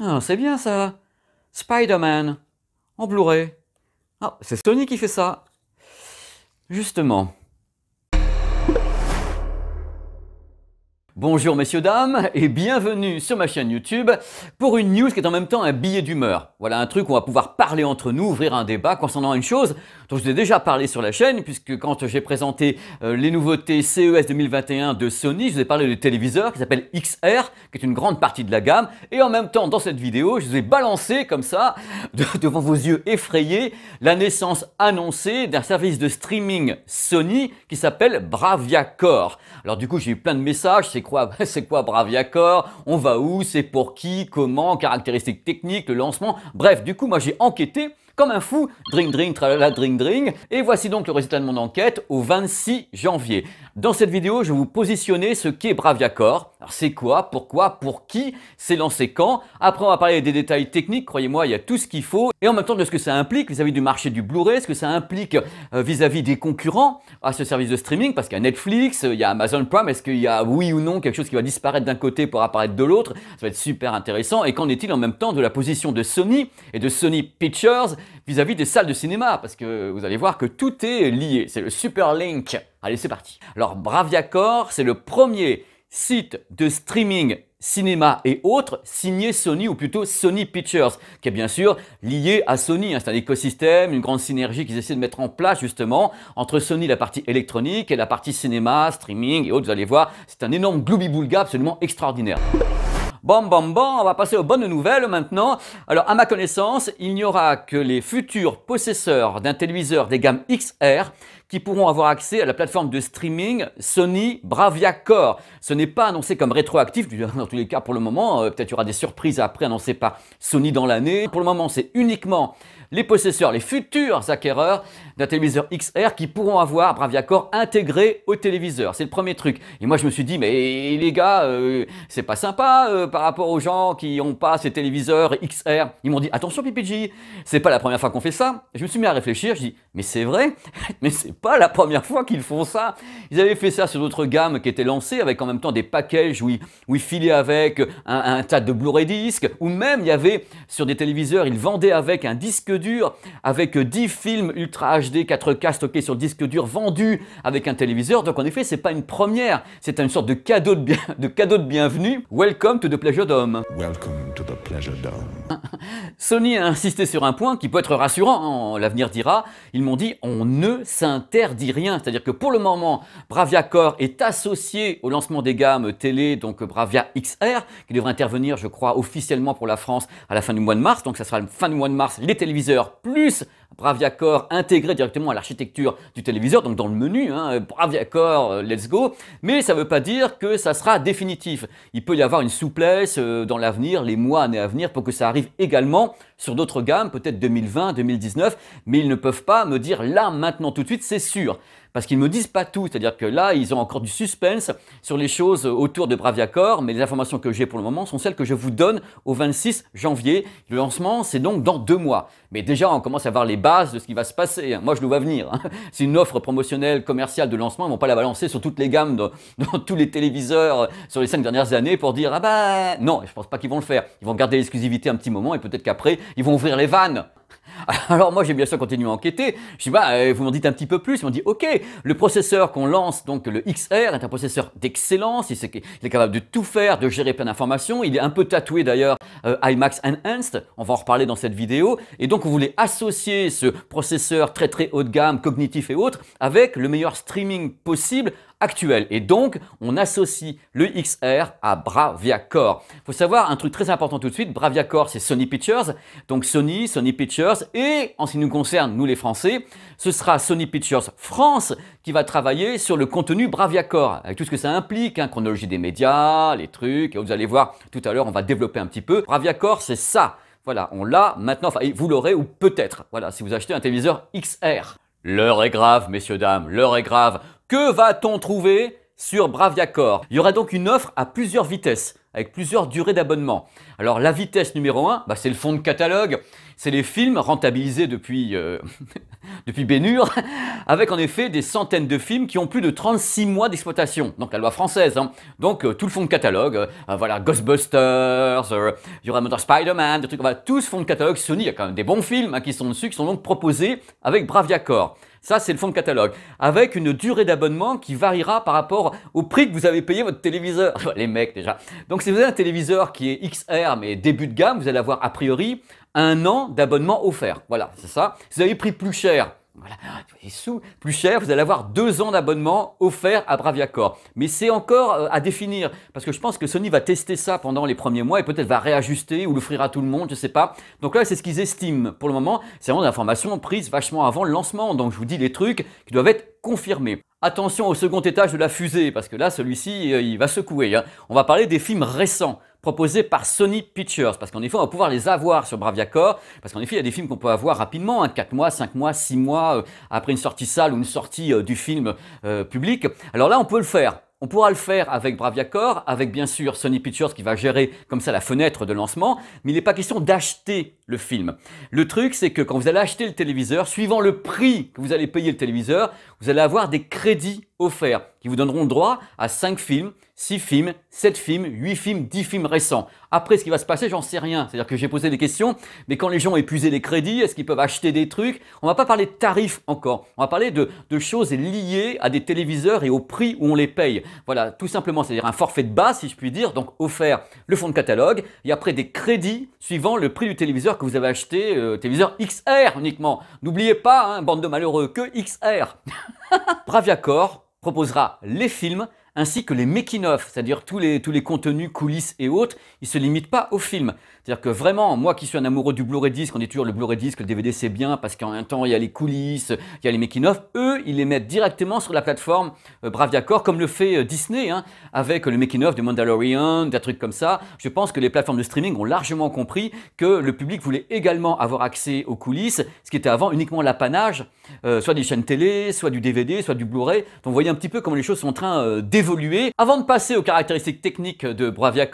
Ah, c'est bien ça Spider-Man En Blu-ray. Ah, c'est Sony qui fait ça Justement, Bonjour messieurs, dames, et bienvenue sur ma chaîne YouTube pour une news qui est en même temps un billet d'humeur. Voilà un truc où on va pouvoir parler entre nous, ouvrir un débat concernant une chose dont je vous ai déjà parlé sur la chaîne, puisque quand j'ai présenté euh, les nouveautés CES 2021 de Sony, je vous ai parlé du téléviseur qui s'appelle XR, qui est une grande partie de la gamme, et en même temps dans cette vidéo, je vous ai balancé comme ça, devant vos yeux effrayés, la naissance annoncée d'un service de streaming Sony qui s'appelle Bravia Core. Alors du coup, j'ai eu plein de messages, c'est quoi Braviacor On va où C'est pour qui Comment Caractéristiques techniques, le lancement. Bref, du coup, moi j'ai enquêté comme un fou. Dring, dring, tralala, dring, dring. Et voici donc le résultat de mon enquête au 26 janvier. Dans cette vidéo, je vais vous positionner ce qu'est Bravia alors C'est quoi Pourquoi Pour qui C'est lancé quand Après, on va parler des détails techniques. Croyez-moi, il y a tout ce qu'il faut. Et en même temps, de ce que ça implique vis-à-vis du marché du Blu-ray, ce que ça implique euh, vis-à-vis des concurrents à ce service de streaming, parce qu'il y a Netflix, euh, il y a Amazon Prime. Est-ce qu'il y a oui ou non quelque chose qui va disparaître d'un côté pour apparaître de l'autre Ça va être super intéressant. Et qu'en est-il en même temps de la position de Sony et de Sony Pictures vis-à-vis -vis des salles de cinéma Parce que vous allez voir que tout est lié. C'est le super link. Allez, c'est parti. Alors, Braviacore, c'est le premier site de streaming cinéma et autres signé Sony ou plutôt Sony Pictures, qui est bien sûr lié à Sony. Hein. C'est un écosystème, une grande synergie qu'ils essaient de mettre en place justement entre Sony, la partie électronique, et la partie cinéma, streaming et autres. Vous allez voir, c'est un énorme gloubi-boulga absolument extraordinaire. Bon, bon, bon, on va passer aux bonnes nouvelles maintenant. Alors, à ma connaissance, il n'y aura que les futurs possesseurs d'un téléviseur des gammes XR qui pourront avoir accès à la plateforme de streaming Sony Bravia Core. Ce n'est pas annoncé comme rétroactif, dans tous les cas pour le moment, euh, peut-être il y aura des surprises après annoncées par Sony dans l'année. Pour le moment, c'est uniquement les possesseurs, les futurs acquéreurs d'un téléviseur XR qui pourront avoir Bravia Core intégré au téléviseur. C'est le premier truc. Et moi, je me suis dit, mais les gars, euh, c'est pas sympa. Euh, par rapport aux gens qui n'ont pas ces téléviseurs XR. Ils m'ont dit attention PPJ, c'est pas la première fois qu'on fait ça. je me suis mis à réfléchir, je dis mais c'est vrai, mais c'est pas la première fois qu'ils font ça. Ils avaient fait ça sur d'autres gammes qui étaient lancées avec en même temps des packages où ils, filaient avec un, tas de Blu-ray disques ou même il y avait sur des téléviseurs, ils vendaient avec un disque dur avec 10 films ultra HD 4K stockés sur disque dur vendus avec un téléviseur. Donc en effet, c'est pas une première, c'est une sorte de cadeau de, de cadeau de bienvenue. Welcome to the Pleasure Sony a insisté sur un point qui peut être rassurant, l'avenir dira. Ils m'ont dit on ne s'interdit rien. C'est-à-dire que pour le moment, Bravia Core est associé au lancement des gammes télé, donc Bravia XR, qui devrait intervenir, je crois, officiellement pour la France à la fin du mois de mars. Donc ça sera la fin du mois de mars, les téléviseurs plus BraviaCore intégré directement à l'architecture du téléviseur, donc dans le menu, hein, BraviaCore, euh, let's go, mais ça ne veut pas dire que ça sera définitif. Il peut y avoir une souplesse euh, dans l'avenir, les mois, années à venir, pour que ça arrive également sur d'autres gammes, peut-être 2020, 2019, mais ils ne peuvent pas me dire là, maintenant, tout de suite, c'est sûr parce qu'ils ne me disent pas tout. C'est-à-dire que là, ils ont encore du suspense sur les choses autour de Braviacor, mais les informations que j'ai pour le moment sont celles que je vous donne au 26 janvier. Le lancement, c'est donc dans deux mois. Mais déjà, on commence à voir les bases de ce qui va se passer. Moi, je le vois venir. Hein. C'est une offre promotionnelle, commerciale de lancement. Ils ne vont pas la balancer sur toutes les gammes, dans tous les téléviseurs sur les cinq dernières années pour dire Ah bah non, je ne pense pas qu'ils vont le faire. Ils vont garder l'exclusivité un petit moment et peut-être qu'après, ils vont ouvrir les vannes. Alors moi j'ai bien sûr continué à enquêter. Je dis bah euh, vous m'en dites un petit peu plus. Ils m'ont dit ok le processeur qu'on lance donc le XR est un processeur d'excellence. Il, est capable de tout faire, de gérer plein d'informations. Il est un peu tatoué d'ailleurs euh, IMAX Enhanced. On va en reparler dans cette vidéo. Et donc on voulait associer ce processeur très très haut de gamme, cognitif et autres, avec le meilleur streaming possible Actuel Et donc, on associe le XR à BraviaCore. Il faut savoir un truc très important tout de suite, Bravia Core, c'est Sony Pictures. Donc Sony, Sony Pictures, et en ce qui nous concerne, nous les Français, ce sera Sony Pictures France qui va travailler sur le contenu Core avec tout ce que ça implique, hein, chronologie des médias, les trucs, et vous allez voir tout à l'heure, on va développer un petit peu. Bravia Core, c'est ça. Voilà, on l'a maintenant, enfin vous l'aurez ou peut-être, voilà, si vous achetez un téléviseur XR. L'heure est grave, messieurs, dames, l'heure est grave. Que va-t-on trouver sur Bravia Il y aura donc une offre à plusieurs vitesses, avec plusieurs durées d'abonnement. Alors la vitesse numéro 1, bah, c'est le fond de catalogue, c'est les films rentabilisés depuis, euh, depuis avec en effet des centaines de films qui ont plus de 36 mois d'exploitation, donc la loi française. Hein. Donc euh, tout le fond de catalogue, euh, voilà Ghostbusters, il Spider-Man, des trucs, tout ce fond de catalogue Sony, il y a quand même des bons films hein, qui sont dessus, qui sont donc proposés avec Bravia ça, c'est le fond de catalogue. Avec une durée d'abonnement qui variera par rapport au prix que vous avez payé votre téléviseur. Les mecs, déjà. Donc, si vous avez un téléviseur qui est XR, mais début de gamme, vous allez avoir a priori un an d'abonnement offert. Voilà, c'est ça. Si vous avez pris plus cher, voilà, sous plus cher, vous allez avoir deux ans d'abonnement offert à Braviacore. Mais c'est encore euh, à définir, parce que je pense que Sony va tester ça pendant les premiers mois et peut-être va réajuster ou l'offrir à tout le monde, je ne sais pas. Donc là, c'est ce qu'ils estiment pour le moment. C'est vraiment des informations prises vachement avant le lancement. Donc je vous dis les trucs qui doivent être confirmés. Attention au second étage de la fusée, parce que là, celui-ci, euh, il va secouer. Hein. On va parler des films récents proposé par Sony Pictures, parce qu'en effet, on va pouvoir les avoir sur Bravia parce qu'en effet, il y a des films qu'on peut avoir rapidement, un hein, 4 mois, 5 mois, 6 mois, euh, après une sortie salle ou une sortie euh, du film euh, public. Alors là, on peut le faire. On pourra le faire avec Braviacore, avec bien sûr Sony Pictures qui va gérer comme ça la fenêtre de lancement, mais il n'est pas question d'acheter le film. Le truc, c'est que quand vous allez acheter le téléviseur, suivant le prix que vous allez payer le téléviseur, vous allez avoir des crédits offerts qui vous donneront droit à 5 films, 6 films, 7 films, 8 films, 10 films récents. Après, ce qui va se passer, j'en sais rien. C'est-à-dire que j'ai posé des questions, mais quand les gens ont épuisé les crédits, est-ce qu'ils peuvent acheter des trucs On ne va pas parler de tarifs encore. On va parler de, de choses liées à des téléviseurs et au prix où on les paye. Voilà, tout simplement. C'est-à-dire un forfait de base, si je puis dire, donc offert le fonds de catalogue, et après des crédits suivant le prix du téléviseur que vous avez acheté euh, téléviseur XR uniquement. N'oubliez pas, hein, bande de malheureux, que XR. Braviacore proposera les films ainsi que les making-of, c'est-à-dire tous les, tous les contenus, coulisses et autres, ils se limitent pas au film. C'est-à-dire que vraiment, moi qui suis un amoureux du Blu-ray disque, on dit toujours le Blu-ray disque, le DVD c'est bien parce qu'en même temps il y a les coulisses, il y a les making-of, eux ils les mettent directement sur la plateforme euh, Braviacore comme le fait euh, Disney hein, avec le making-of de Mandalorian, des trucs comme ça. Je pense que les plateformes de streaming ont largement compris que le public voulait également avoir accès aux coulisses, ce qui était avant uniquement l'apanage, euh, soit des chaînes télé, soit du DVD, soit du Blu-ray. Donc vous voyez un petit peu comment les choses sont en train d'évoluer avant de passer aux caractéristiques techniques de Bravia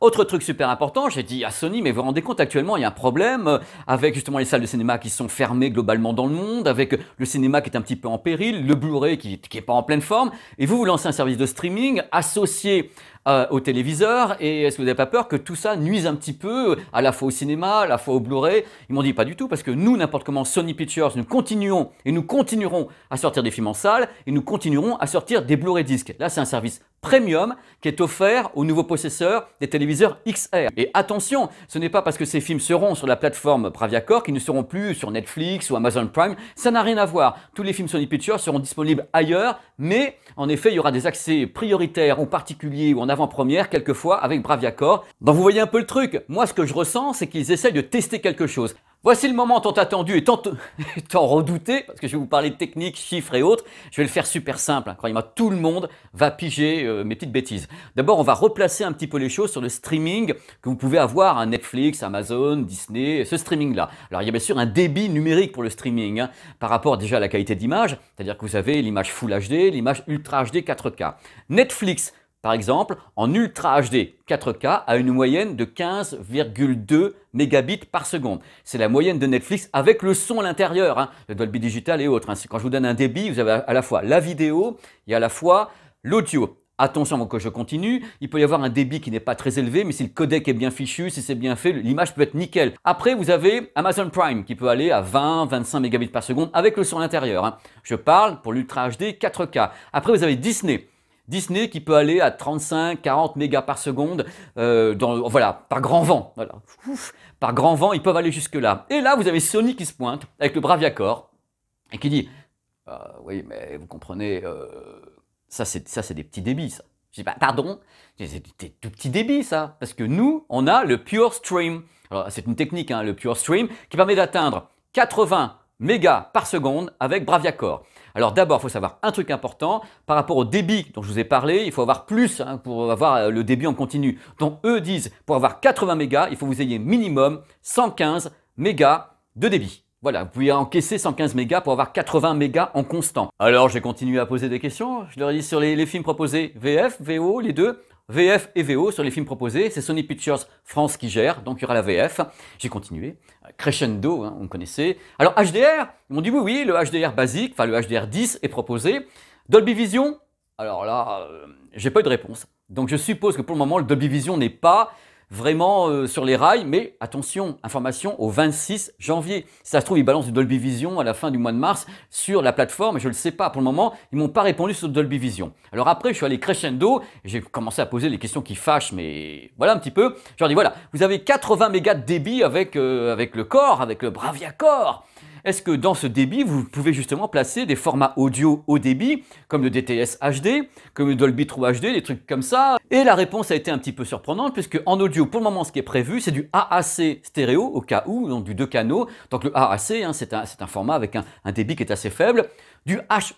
autre truc super important, j'ai dit à Sony, mais vous vous rendez compte, actuellement, il y a un problème euh, avec justement les salles de cinéma qui sont fermées globalement dans le monde, avec le cinéma qui est un petit peu en péril, le Blu-ray qui n'est pas en pleine forme, et vous, vous lancez un service de streaming associé euh, au téléviseur Et est-ce que vous n'avez pas peur que tout ça nuise un petit peu à la fois au cinéma, à la fois au Blu-ray Ils m'ont dit pas du tout, parce que nous, n'importe comment, Sony Pictures, nous continuons et nous continuerons à sortir des films en salle et nous continuerons à sortir des Blu-ray disques. Là, c'est un service premium qui est offert aux nouveaux possesseurs des téléviseurs XR. Et attention, ce n'est pas parce que ces films seront sur la plateforme Braviacore qu'ils ne seront plus sur Netflix ou Amazon Prime, ça n'a rien à voir. Tous les films Sony Pictures seront disponibles ailleurs, mais en effet, il y aura des accès prioritaires ou particuliers ou en avant-première quelquefois avec Braviacore. Donc vous voyez un peu le truc. Moi, ce que je ressens, c'est qu'ils essayent de tester quelque chose. Voici le moment tant attendu et tant, redouté, parce que je vais vous parler de techniques, chiffres et autres. Je vais le faire super simple. Hein. Croyez-moi, tout le monde va piger euh, mes petites bêtises. D'abord, on va replacer un petit peu les choses sur le streaming que vous pouvez avoir à hein, Netflix, Amazon, Disney, ce streaming-là. Alors, il y a bien sûr un débit numérique pour le streaming hein, par rapport déjà à la qualité d'image, c'est-à-dire que vous avez l'image Full HD, l'image Ultra HD 4K. Netflix par exemple, en Ultra HD 4K à une moyenne de 15,2 mégabits par seconde. C'est la moyenne de Netflix avec le son à l'intérieur, hein. le Dolby Digital et autres. Hein. Quand je vous donne un débit, vous avez à la fois la vidéo et à la fois l'audio. Attention avant que je continue, il peut y avoir un débit qui n'est pas très élevé, mais si le codec est bien fichu, si c'est bien fait, l'image peut être nickel. Après, vous avez Amazon Prime qui peut aller à 20, 25 mégabits par seconde avec le son à l'intérieur. Hein. Je parle pour l'Ultra HD 4K. Après, vous avez Disney Disney qui peut aller à 35, 40 mégas par seconde, euh, voilà, par grand vent. Voilà. par grand vent, ils peuvent aller jusque-là. Et là, vous avez Sony qui se pointe avec le Braviacor et qui dit ah Oui, mais vous comprenez, euh, ça, c'est, ça, c'est des petits débits, Je bah, Pardon C'est des tout petits débits, ça. Parce que nous, on a le Pure Stream. c'est une technique, hein, le Pure Stream, qui permet d'atteindre 80 mégas par seconde avec Bravia Core. Alors d'abord, il faut savoir un truc important, par rapport au débit dont je vous ai parlé, il faut avoir plus hein, pour avoir euh, le débit en continu. Donc eux disent, pour avoir 80 mégas, il faut que vous ayez minimum 115 mégas de débit. Voilà, vous pouvez encaisser 115 mégas pour avoir 80 mégas en constant. Alors j'ai continué à poser des questions, je leur ai dit sur les, les films proposés, VF, VO, les deux, VF et VO sur les films proposés. C'est Sony Pictures France qui gère, donc il y aura la VF. J'ai continué. Crescendo, hein, on connaissait. Alors HDR, ils m'ont dit oui, oui, le HDR basique, enfin le HDR 10 est proposé. Dolby Vision, alors là, euh, j'ai pas eu de réponse. Donc je suppose que pour le moment, le Dolby Vision n'est pas vraiment euh, sur les rails, mais attention, information au 26 janvier. ça se trouve, ils balancent du Dolby Vision à la fin du mois de mars sur la plateforme, je ne le sais pas. Pour le moment, ils m'ont pas répondu sur Dolby Vision. Alors après, je suis allé crescendo, j'ai commencé à poser les questions qui fâchent, mais voilà un petit peu. Je leur dis, voilà, vous avez 80 mégas de débit avec, euh, avec le corps, avec le Bravia Core. Est-ce que dans ce débit, vous pouvez justement placer des formats audio haut débit, comme le DTS HD, comme le Dolby True HD, des trucs comme ça et la réponse a été un petit peu surprenante puisque en audio, pour le moment, ce qui est prévu, c'est du AAC stéréo au cas où, donc du deux canaux. Donc le AAC, hein, c'est un, format avec un, débit qui est assez faible du HEAAC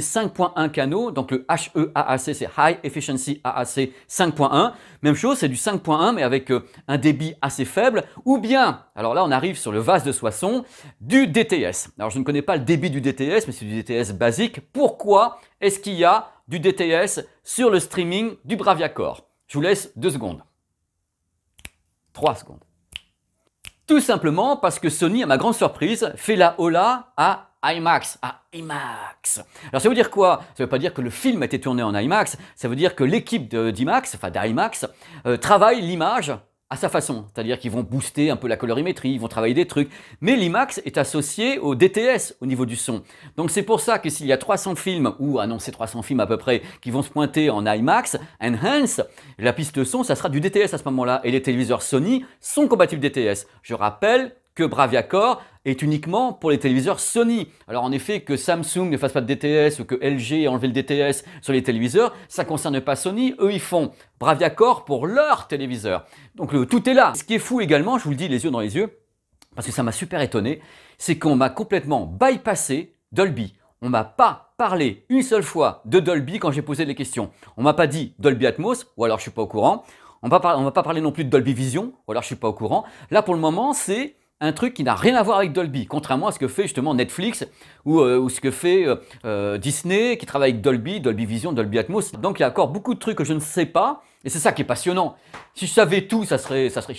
5.1 canaux, donc le HEAAC c'est High Efficiency AAC 5.1, même chose c'est du 5.1 mais avec euh, un débit assez faible, ou bien, alors là on arrive sur le vase de Soissons, du DTS. Alors je ne connais pas le débit du DTS mais c'est du DTS basique, pourquoi est-ce qu'il y a du DTS sur le streaming du Bravia Core. Je vous laisse deux secondes. Trois secondes. Tout simplement parce que Sony, à ma grande surprise, fait la hola à IMAX, à IMAX. Alors ça veut dire quoi Ça veut pas dire que le film a été tourné en IMAX, ça veut dire que l'équipe d'IMAX, enfin d'IMAX, euh, travaille l'image à sa façon, c'est-à-dire qu'ils vont booster un peu la colorimétrie, ils vont travailler des trucs. Mais l'IMAX est associé au DTS au niveau du son. Donc c'est pour ça que s'il y a 300 films, ou annoncé 300 films à peu près, qui vont se pointer en IMAX, Enhance, la piste son, ça sera du DTS à ce moment-là. Et les téléviseurs Sony sont compatibles DTS. Je rappelle que Bravia Core est uniquement pour les téléviseurs Sony. Alors en effet, que Samsung ne fasse pas de DTS ou que LG ait enlevé le DTS sur les téléviseurs, ça ne concerne pas Sony. Eux, ils font Bravia Core pour leur téléviseurs. Donc le tout est là. Ce qui est fou également, je vous le dis les yeux dans les yeux, parce que ça m'a super étonné, c'est qu'on m'a complètement bypassé Dolby. On m'a pas parlé une seule fois de Dolby quand j'ai posé des questions. On m'a pas dit Dolby Atmos, ou alors je suis pas au courant. On ne va pas parler non plus de Dolby Vision, ou alors je suis pas au courant. Là pour le moment, c'est un truc qui n'a rien à voir avec Dolby, contrairement à ce que fait justement Netflix ou, euh, ce que fait euh, euh, Disney qui travaille avec Dolby, Dolby Vision, Dolby Atmos. Donc il y a encore beaucoup de trucs que je ne sais pas et c'est ça qui est passionnant. Si je savais tout, ça serait, ça serait.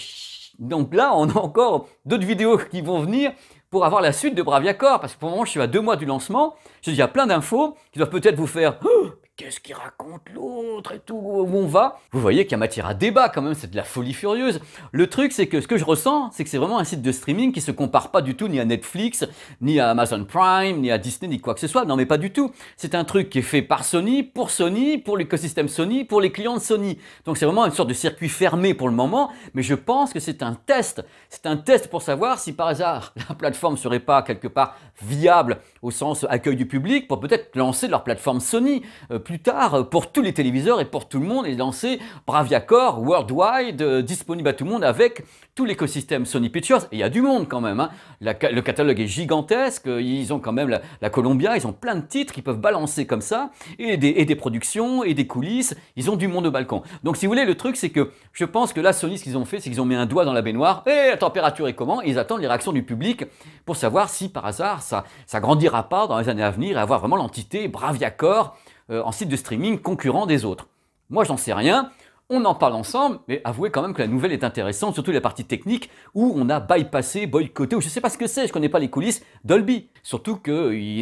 Donc là, on a encore d'autres vidéos qui vont venir pour avoir la suite de accord parce que pour le moment, je suis à deux mois du lancement. Je dis, il y a plein d'infos qui doivent peut-être vous faire oh, qu'est-ce qu'il raconte l'autre et tout, où on va. Vous voyez qu'il y a matière à débat quand même, c'est de la folie furieuse. Le truc, c'est que ce que je ressens, c'est que c'est vraiment un site de streaming qui se compare pas du tout ni à Netflix, ni à Amazon Prime, ni à Disney, ni quoi que ce soit. Non, mais pas du tout. C'est un truc qui est fait par Sony, pour Sony, pour l'écosystème Sony, pour les clients de Sony. Donc c'est vraiment une sorte de circuit fermé pour le moment, mais je pense que c'est un test. C'est un test pour savoir si par hasard la plateforme serait pas quelque part viable au sens accueil du public, pour peut-être lancer leur plateforme Sony euh, plus tard euh, pour tous les téléviseurs et pour tout le monde et lancer Braviacore Worldwide euh, disponible à tout le monde avec tout l'écosystème Sony Pictures. Et il y a du monde quand même. Hein. le catalogue est gigantesque. Ils ont quand même la, Columbia. Ils ont plein de titres qu'ils peuvent balancer comme ça et des, productions et des coulisses. Ils ont du monde au balcon. Donc si vous voulez, le truc c'est que je pense que là Sony ce qu'ils ont fait c'est qu'ils ont mis un doigt dans la baignoire et la température est comment. ils attendent les réactions du public pour savoir si par hasard ça, ça grandira à part dans les années à venir et avoir vraiment l'entité Braviacor euh, en site de streaming concurrent des autres. Moi, j'en sais rien. On en parle ensemble, mais avouez quand même que la nouvelle est intéressante, surtout la partie technique où on a bypassé, boycotté, ou je ne sais pas ce que c'est, je ne connais pas les coulisses, Dolby. Surtout qu'ils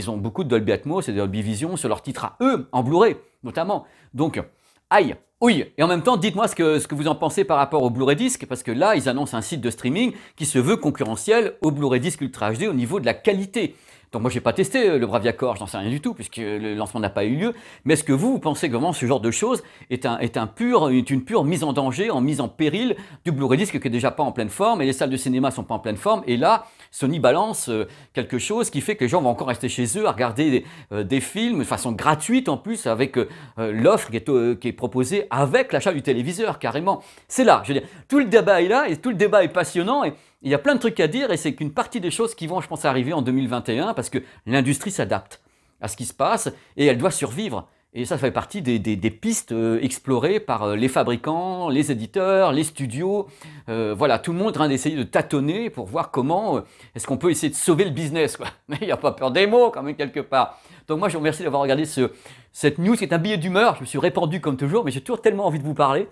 euh, ont beaucoup de Dolby Atmos et de Dolby Vision sur leur titre à eux, en Blu-ray notamment. Donc, aïe, oui, et en même temps, dites-moi ce que, ce que vous en pensez par rapport au Blu-ray Disc, parce que là, ils annoncent un site de streaming qui se veut concurrentiel au Blu-ray Disc Ultra HD au niveau de la qualité. Donc moi, j'ai pas testé euh, le Bravia je n'en sais rien du tout, puisque le lancement n'a pas eu lieu. Mais est-ce que vous, vous pensez que vraiment ce genre de choses est, un, est, un pur, est une pure mise en danger, en mise en péril du Blu-ray disc qui est déjà pas en pleine forme et les salles de cinéma sont pas en pleine forme Et là, Sony balance euh, quelque chose qui fait que les gens vont encore rester chez eux à regarder des, euh, films de façon gratuite en plus avec l'offre qui, qui est, proposée avec l'achat du téléviseur carrément. C'est là, je veux dire, tout le débat est là et tout le débat est passionnant et il y a plein de trucs à dire et c'est qu'une partie des choses qui vont, je pense, arriver en 2021 parce que l'industrie s'adapte à ce qui se passe et elle doit survivre. Et ça, fait partie des, pistes euh, explorées par euh, les fabricants, les éditeurs, les studios. Euh, voilà, tout le monde est en train d'essayer de tâtonner pour voir comment est-ce qu'on peut essayer de sauver le business. Quoi. Mais il n'y a pas peur des mots quand même quelque part. Donc moi, je vous remercie d'avoir regardé ce, cette news qui est un billet d'humeur. Je me suis répandu comme toujours, mais j'ai toujours tellement envie de vous parler.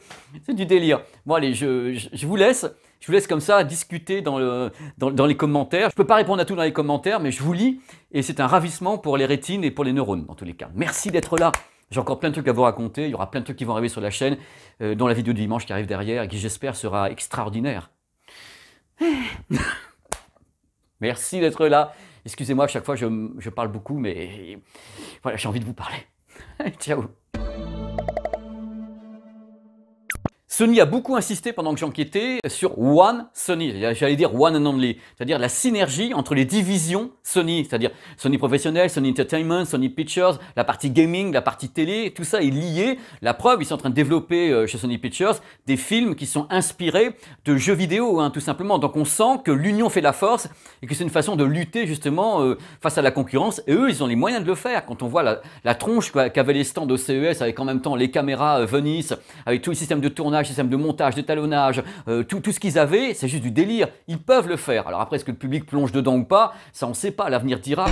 C'est du délire. Bon allez, je, je vous laisse. Je vous laisse comme ça discuter dans, les commentaires. Je ne peux pas répondre à tout dans les commentaires, mais je vous lis et c'est un ravissement pour les rétines et pour les neurones, dans tous les cas. Merci d'être là. J'ai encore plein de trucs à vous raconter. Il y aura plein de trucs qui vont arriver sur la chaîne, euh, dont la vidéo de dimanche qui arrive derrière et qui, j'espère, sera extraordinaire. Merci d'être là. Excusez-moi, à chaque fois, je, je parle beaucoup, mais voilà, j'ai envie de vous parler. Ciao Sony a beaucoup insisté pendant que j'enquêtais sur One Sony, j'allais dire One and Only, c'est-à-dire la synergie entre les divisions Sony, c'est-à-dire Sony professionnel, Sony Entertainment, Sony Pictures, la partie gaming, la partie télé, tout ça est lié. La preuve, ils sont en train de développer euh, chez Sony Pictures des films qui sont inspirés de jeux vidéo, hein, tout simplement. Donc on sent que l'union fait la force et que c'est une façon de lutter justement euh, face à la concurrence. Et eux, ils ont les moyens de le faire. Quand on voit la, la tronche qu'avaient les stands de CES avec en même temps les caméras euh, Venice, avec tout le système de tournage système de montage, de talonnage, euh, tout, tout ce qu'ils avaient, c'est juste du délire. Ils peuvent le faire. Alors après, est-ce que le public plonge dedans ou pas Ça, on ne sait pas, l'avenir dira.